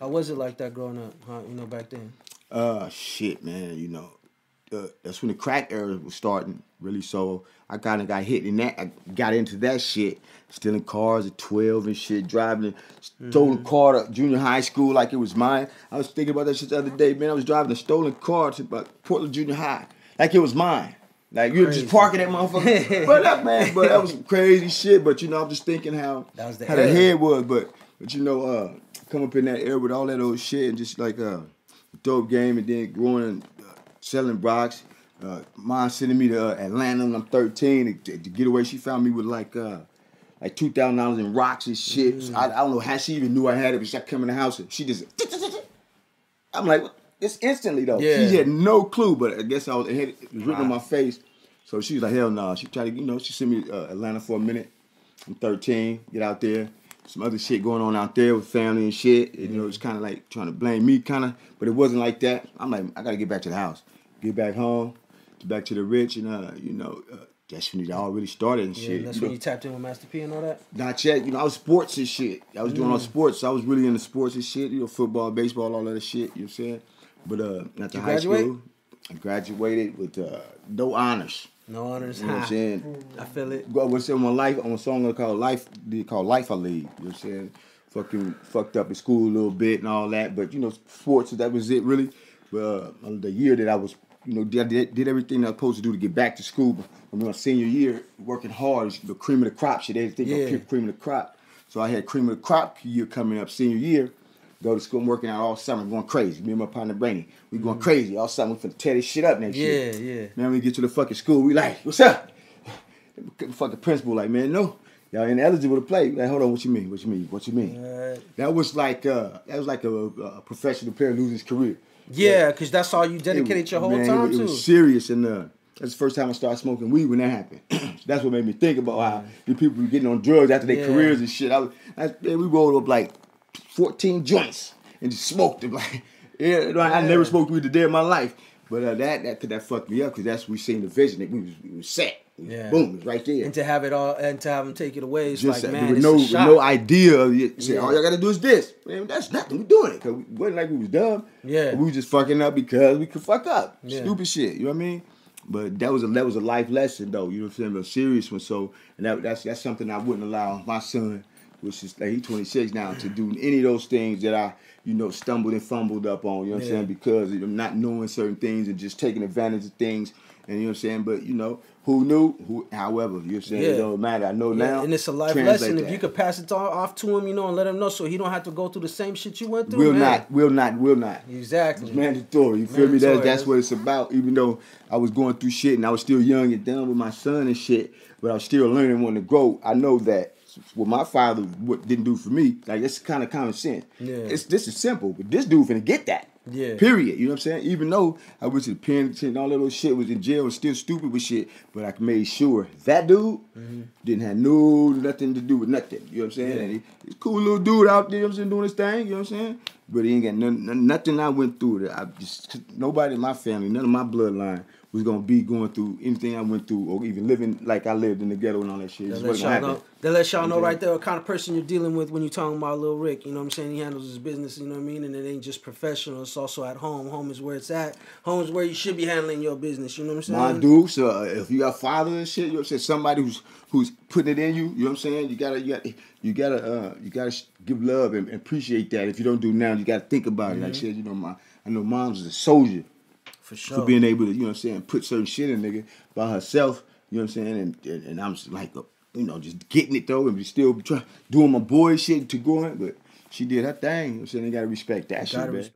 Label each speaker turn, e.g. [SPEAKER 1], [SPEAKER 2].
[SPEAKER 1] How was it like that growing up? Huh? You know, back then. Uh, shit, man. You know, uh, that's when the crack era was starting, really. So I kind of got hit in that. I got into that shit, stealing cars at twelve and shit, driving, stolen mm-hmm. car to junior high school like it was mine. I was thinking about that shit the other day, man. I was driving a stolen car to Portland Junior High like it was mine. Like you were just parking that motherfucker. but that man, but that was some crazy shit. But you know, I'm just thinking how that the how the head was. But but you know, uh, come up in that air with all that old shit and just like a uh, dope game and then growing and uh, selling rocks. Uh, mom sending me to uh, Atlanta when I'm 13 to, to, get away. She found me with like uh, like two thousand dollars in rocks and shit. Mm. I, I, don't know how she even knew I had it, but she come in the house and she just. I'm like, it's instantly though. Yeah. She had no clue, but I guess I was it, had, it was written on my face. So she was like, hell no. Nah. She tried to, you know, she sent me uh, Atlanta for a minute. I'm 13. Get out there some other shit going on out there with family and shit. And, you know, it's mm-hmm. kind of like trying to blame me, kind of. But it wasn't like that. I'm like, I gotta get back to the house, get back home, get back to the rich, and uh, you know, uh, that's when it all really started and yeah, shit. That's you when know. you tapped in with Master P and all that. Not yet. You know, I was sports and shit. I was mm. doing all mm. sports. So I was really into sports and shit. You know, football, baseball, all that shit. You know what I'm saying? But uh, after high school, I graduated with uh, no honors. No honors. You know what I'm saying? I feel it. Well, what's in my life on a song called Life They called Life I Lead. You know what I'm saying? Fucking fucked up in school a little bit and all that. But you know, sports that was it really. But uh, the year that I was you know, did, did everything I was supposed to do to get back to school. But I mean, my senior year, working hard, the cream of the crop shit. Everything yeah. cream of the crop. So I had cream of the crop year coming up senior year. Go to school, I'm working out all summer, I'm going crazy. Me and my partner Brainy, we going mm-hmm. crazy all summer. We finna tear this shit up next yeah, year. Yeah, yeah. Then we get to the fucking school, we like, what's up? The fucking principal like, man, no, y'all ineligible to play. Like, hold on, what you mean? What you mean? What you mean? That was like uh, that was like a, a professional player losing his career. Yeah, because that's all you dedicated your whole man, time it to. It was serious, and uh, that's the first time I started smoking weed when that happened. that's what made me think about how the people were getting on drugs after their yeah. careers and shit. I, was, I, man, we rolled up like 14 joints and just smoked them. Like, yeah, yeah. I never smoked weed a day in my life. But uh, that that that fucked me up because that's we seen the vision that we was, we was set. Yeah. Boom, right there. And to have it all, and to have them take it away, it's Just like, uh, man, it's no, no idea. Of it. Say, yeah. all y'all gotta do is this. Man, that's nothing. We doing it because we wasn't like we was dumb. Yeah, we was just fucking up because we could fuck up. Yeah. Stupid shit. You know what I mean? But that was a that was a life lesson though. You know what I'm saying? A serious one. So and that, that's that's something I wouldn't allow my son which is like he's 26 now, to do any of those things that I, you know, stumbled and fumbled up on, you know what yeah. I'm saying? Because I'm not knowing certain things and just taking advantage of things. And you know what I'm saying? But you know, who knew? Who however, you know saying? Yeah. It don't matter. I know yeah. now. And it's a life lesson. That. If you could pass it off to him, you know, and let him know so he don't have to go through the same shit you went through. Will man. not, will not, will not. Exactly. It's mandatory. You feel me? that's, that's what it's about. Even though I was going through shit and I was still young and down with my son and shit, but I was still learning when to grow. I know that what my father what didn't do for me. Like that's kind of common sense. Yeah. It's this is simple, but this dude finna get that. Yeah. Period. You know what I'm saying? Even though I went to the penitentiary and all that little shit was in jail and still stupid with shit, but I made sure that dude mm-hmm. didn't have no nothing to do with nothing. You know what I'm saying? Yeah. And he, he's a cool little dude out there, you know what I'm saying, doing his thing, you know what I'm saying? But he ain't got none, nothing I went through that I just nobody in my family, none of my bloodline was gonna be going through anything I went through, or even living like I lived in the ghetto and all that shit. They let y'all know. They let y'all know right there what kind of person you're dealing with when you're talking about Lil Rick. You know what I'm saying? He handles his business. You know what I mean? And it ain't just professional. It's also at home. Home is where it's at. Home is where you should be handling your business. You know what I'm saying? My dude, so uh, if you got father and shit, you know what I'm Somebody who's who's putting it in you. You know what I'm saying? You gotta, you gotta, you gotta, uh, you gotta give love and, appreciate that. If you don't do now, you gotta think about it. Mm-hmm. Like you know, my I know mom's a soldier. For sure. For being able to, you know what I'm saying, put certain shit in nigga by herself, you know what I'm saying? And and, and I'm just like a, uh, you know, just getting it though and still trying doing my boy shit to go but she did her thing. You know what I'm saying? gotta respect that you shit, man.